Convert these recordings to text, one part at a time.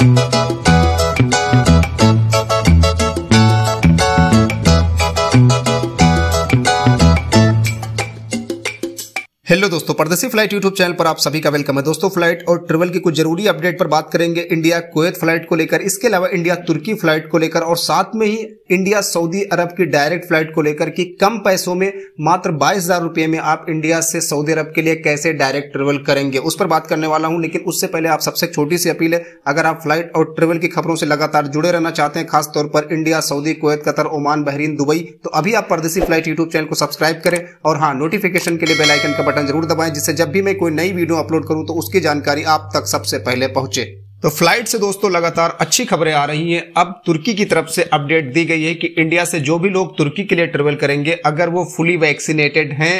hello दोस्तों परदेसी flight YouTube channel पर आप सभी का वेलकम है दोस्तों फ्लाइट और ट्रेवल की कुछ जरूरी अपडेट पर बात करेंगे इंडिया कुवैत फ्लाइट को लेकर इसके अलावा इंडिया तुर्की फ्लाइट को लेकर और साथ में ही इंडिया सऊदी अरब की डायरेक्ट फ्लाइट को लेकर कि कम पैसों में मात्र बाईस हजार रुपये में आप इंडिया से सऊदी अरब के लिए कैसे डायरेक्ट ट्रेवल करेंगे उस पर बात करने वाला हूं लेकिन उससे पहले आप सबसे छोटी सी अपील है अगर आप फ्लाइट और ट्रेवल की खबरों से लगातार जुड़े रहना चाहते हैं खासतौर पर India Saudi Kuwait Qatar Oman Bahrain Dubai तो अभी आप परदेसी फ्लाइट यूट्यूब चैनल को सब्सक्राइब करें और हाँ नोटिफिकेशन के लिए बेलाइकन का बटन जरूर दबाएं जिससे जब भी मैं कोई नई वीडियो अपलोड करूँ तो उसकी जानकारी आप तक सबसे पहले पहुंचे तो फ्लाइट से दोस्तों लगातार अच्छी खबरें आ रही हैं अब तुर्की की तरफ से अपडेट दी गई है कि इंडिया से जो भी लोग तुर्की के लिए ट्रेवल करेंगे अगर वो फुली वैक्सीनेटेड हैं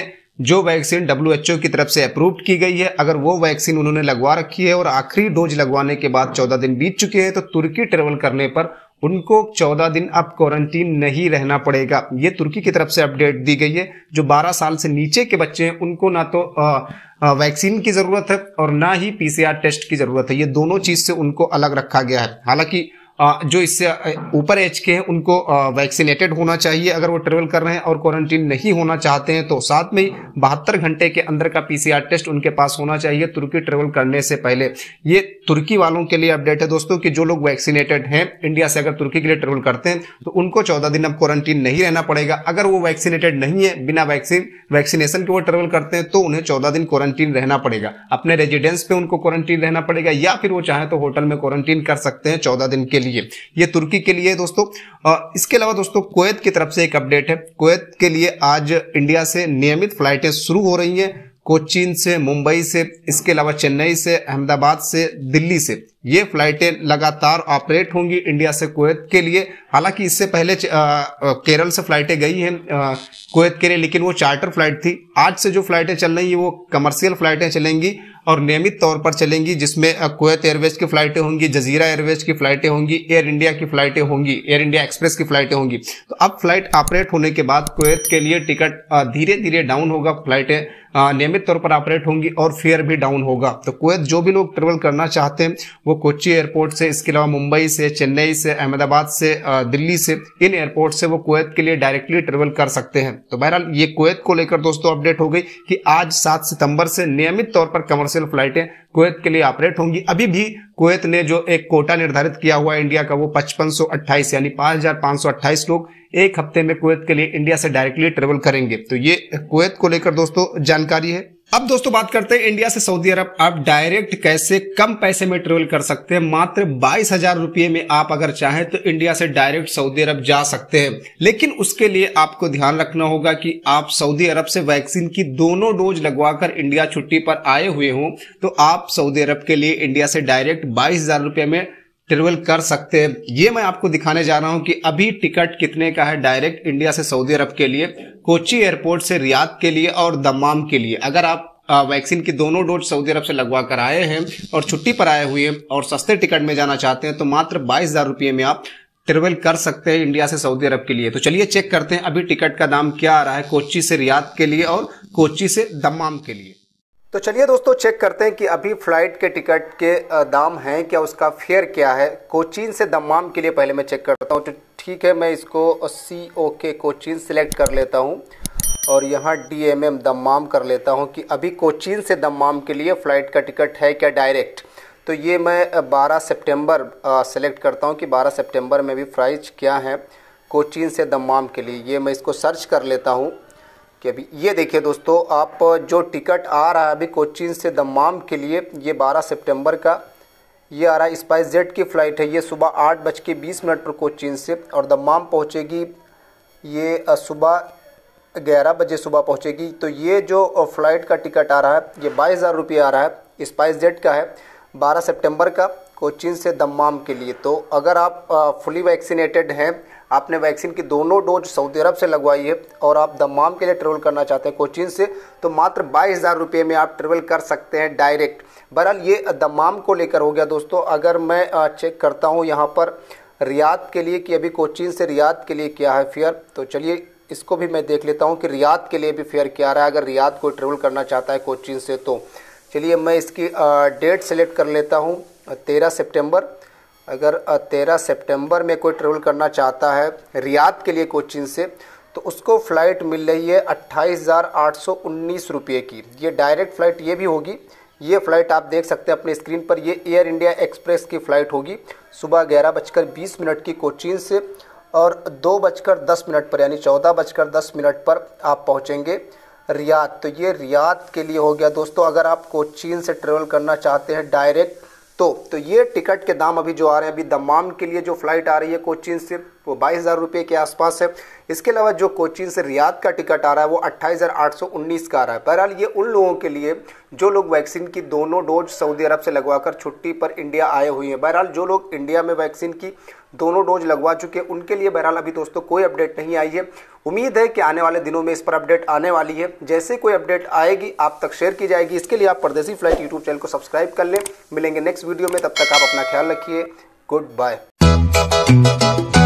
जो वैक्सीन डब्ल्यू की तरफ से अप्रूव की गई है अगर वो वैक्सीन उन्होंने लगवा रखी है और आखिरी डोज लगवाने के बाद चौदह दिन बीत चुके हैं तो तुर्की ट्रेवल करने पर उनको 14 दिन अब क्वारंटीन नहीं रहना पड़ेगा ये तुर्की की तरफ से अपडेट दी गई है जो 12 साल से नीचे के बच्चे हैं उनको ना तो वैक्सीन की जरूरत है और ना ही पीसीआर टेस्ट की जरूरत है ये दोनों चीज से उनको अलग रखा गया है हालांकि जो इससे ऊपर एज के हैं उनको वैक्सीनेटेड होना चाहिए अगर वो ट्रेवल कर रहे हैं और क्वारंटीन नहीं होना चाहते हैं तो साथ में ही बहत्तर घंटे के अंदर का पीसीआर टेस्ट उनके पास होना चाहिए तुर्की ट्रेवल करने से पहले ये तुर्की वालों के लिए अपडेट है दोस्तों कि जो लोग वैक्सीनेटेड हैं इंडिया से अगर तुर्की के लिए ट्रेवल करते हैं तो उनको चौदह दिन अब क्वारंटीन नहीं रहना पड़ेगा अगर वो वैक्सीनेटेड नहीं है बिना वैक्सीन वैक्सीनेशन के वो ट्रेवल करते हैं तो उन्हें चौदह दिन क्वारंटीन रहना पड़ेगा अपने रेजिडेंस पे उनको क्वारंटीन रहना पड़ेगा या फिर वो चाहे तो होटल में क्वारंटीन कर सकते हैं चौदह दिन के लिए चाहिए ये तुर्की के लिए दोस्तों इसके अलावा दोस्तों कोयत की तरफ से एक अपडेट है कोयत के लिए आज इंडिया से नियमित फ्लाइटें शुरू हो रही हैं कोचीन से मुंबई से इसके अलावा चेन्नई से अहमदाबाद से दिल्ली से ये फ्लाइटें लगातार ऑपरेट होंगी इंडिया से कुवैत के लिए हालांकि इससे पहले आ, केरल से फ्लाइटें गई हैं कुवैत के लिए लेकिन वो चार्टर फ्लाइट थी आज से जो फ्लाइटें चल रही हैं वो कमर्शियल फ्लाइटें चलेंगी और नियमित तौर पर चलेंगी जिसमें कुवैत एयरवेज की फ्लाइटें होंगी जजीरा एयरवेज की फ्लाइटें होंगी एयर इंडिया की फ्लाइटें होंगी एयर इंडिया एक्सप्रेस की फ्लाइटें होंगी तो अब फ्लाइट ऑपरेट होने के बाद कुवैत के लिए टिकट धीरे धीरे डाउन होगा फ्लाइटें नियमित तौर पर ऑपरेट होंगी और फेयर भी डाउन होगा तो कुवैत जो भी लोग ट्रेवल करना चाहते हैं वो कोची एयरपोर्ट से इसके अलावा मुंबई से चेन्नई से अहमदाबाद से दिल्ली से इन एयरपोर्ट से वो कुवैत के लिए डायरेक्टली ट्रेवल कर सकते हैं तो बहरहाल ये कुवैत को लेकर दोस्तों अपडेट हो गई कि आज सात सितंबर से नियमित तौर पर कमर्शियल फ्लाइटें कुवैत के लिए ऑपरेट होंगी अभी भी कुवैत ने जो एक कोटा निर्धारित किया हुआ है इंडिया का वो 5528 यानी 5528 लोग एक हफ्ते में कुवैत के लिए इंडिया से डायरेक्टली ट्रेवल करेंगे तो ये कुवैत को लेकर दोस्तों जानकारी है अब दोस्तों बात करते हैं इंडिया से सऊदी अरब आप डायरेक्ट कैसे कम पैसे में ट्रेवल कर सकते हैं मात्र बाईस हजार रुपये में आप अगर चाहें तो इंडिया से डायरेक्ट सऊदी अरब जा सकते हैं लेकिन उसके लिए आपको ध्यान रखना होगा कि आप सऊदी अरब से वैक्सीन की दोनों डोज लगवाकर इंडिया छुट्टी पर आए हुए हों तो आप सऊदी अरब के लिए इंडिया से डायरेक्ट बाईस हजार में ट्रेवल कर सकते हैं ये मैं आपको दिखाने जा रहा हूं कि अभी टिकट कितने का है डायरेक्ट इंडिया से सऊदी अरब के लिए कोची एयरपोर्ट से रियाद के लिए और दमाम के लिए अगर आप वैक्सीन की दोनों डोज सऊदी अरब से लगवा कर आए हैं और छुट्टी पर आए हुए हैं और सस्ते टिकट में जाना चाहते हैं तो मात्र बाईस हजार रुपये में आप ट्रेवल कर सकते हैं इंडिया से सऊदी अरब के लिए तो चलिए चेक करते हैं अभी टिकट का दाम क्या आ रहा है कोची से रियाद के लिए और कोची से दमाम के लिए तो चलिए दोस्तों चेक करते हैं कि अभी फ्लाइट के टिकट के दाम हैं क्या उसका फेयर क्या है कोचीन से दमाम के लिए पहले मैं चेक करता हूँ तो ठीक है मैं इसको सी ओ के कोचिन सेलेक्ट कर लेता हूँ और यहाँ डी एम एम दमाम कर लेता हूँ कि अभी कोचिन से दमाम के लिए फ़्लाइट का टिकट है क्या डायरेक्ट तो ये मैं 12 सितंबर सेलेक्ट करता हूँ कि 12 सितंबर में भी प्राइस क्या है कोचीन से दमाम के लिए ये मैं इसको सर्च कर लेता हूँ कि अभी ये देखिए दोस्तों आप जो टिकट आ रहा है अभी कोचिन से दमाम के लिए ये 12 सितंबर का ये आ रहा है स्पाइस जेट की फ़्लाइट है ये सुबह आठ बज के बीस मिनट पर कोचिन से और दमाम पहुँचेगी ये सुबह ग्यारह बजे सुबह पहुँचेगी तो ये जो फ़्लाइट का टिकट आ रहा है ये बाईस हज़ार रुपये आ रहा है स्पाइस जेट का है बारह सेप्टेम्बर का कोचिन से दमाम के लिए तो अगर आप फुली वैक्सीनेटेड हैं आपने वैक्सीन की दोनों डोज सऊदी अरब से लगवाई है और आप दमाम के लिए ट्रेवल करना चाहते हैं कोचिन से तो मात्र बाईस हज़ार रुपये में आप ट्रेवल कर सकते हैं डायरेक्ट बहरहाल ये दमाम को लेकर हो गया दोस्तों अगर मैं चेक करता हूँ यहाँ पर रियाद के लिए कि अभी कोचिन से रियाद के लिए क्या है फेयर तो चलिए इसको भी मैं देख लेता हूँ कि रियाद के लिए भी फेयर क्या रहा है अगर रियाद कोई ट्रेवल करना चाहता है कोचिन से तो चलिए मैं इसकी डेट सेलेक्ट कर लेता हूँ तेरह सेप्टेम्बर अगर तेरह सितंबर में कोई ट्रेवल करना चाहता है रियाद के लिए कोचिन से तो उसको फ़्लाइट मिल रही है अट्ठाईस हज़ार आठ सौ उन्नीस रुपये की ये डायरेक्ट फ़्लाइट ये भी होगी ये फ़्लाइट आप देख सकते हैं अपने स्क्रीन पर ये एयर इंडिया एक्सप्रेस की फ़्लाइट होगी सुबह ग्यारह बजकर बीस मिनट की कोचिन से और दो बजकर दस मिनट पर यानी चौदह बजकर दस मिनट पर आप पहुँचेंगे रियाद तो ये रियाद के लिए हो गया दोस्तों अगर आप कोचीन से ट्रेवल करना चाहते हैं डायरेक्ट तो तो ये टिकट के दाम अभी जो आ रहे हैं अभी दमाम के लिए जो फ्लाइट आ रही है कोचिन से वो बाईस हज़ार रुपये के आसपास है इसके अलावा जो कोचिन से रियाद का टिकट आ रहा है वो अट्ठाईस हज़ार आठ सौ उन्नीस का आ रहा है बहरहाल ये उन लोगों के लिए जो लोग वैक्सीन की दोनों डोज सऊदी अरब से लगवाकर छुट्टी पर इंडिया आए हुए हैं बहरहाल जो लोग इंडिया में वैक्सीन की दोनों डोज लगवा चुके हैं उनके लिए बहरहाल अभी दोस्तों कोई अपडेट नहीं आई है उम्मीद है कि आने वाले दिनों में इस पर अपडेट आने वाली है जैसे कोई अपडेट आएगी आप तक शेयर की जाएगी इसके लिए आप परदेसी फ्लाइट यूट्यूब चैनल को सब्सक्राइब कर लें मिलेंगे नेक्स्ट वीडियो में तब तक आप अपना ख्याल रखिए गुड बाय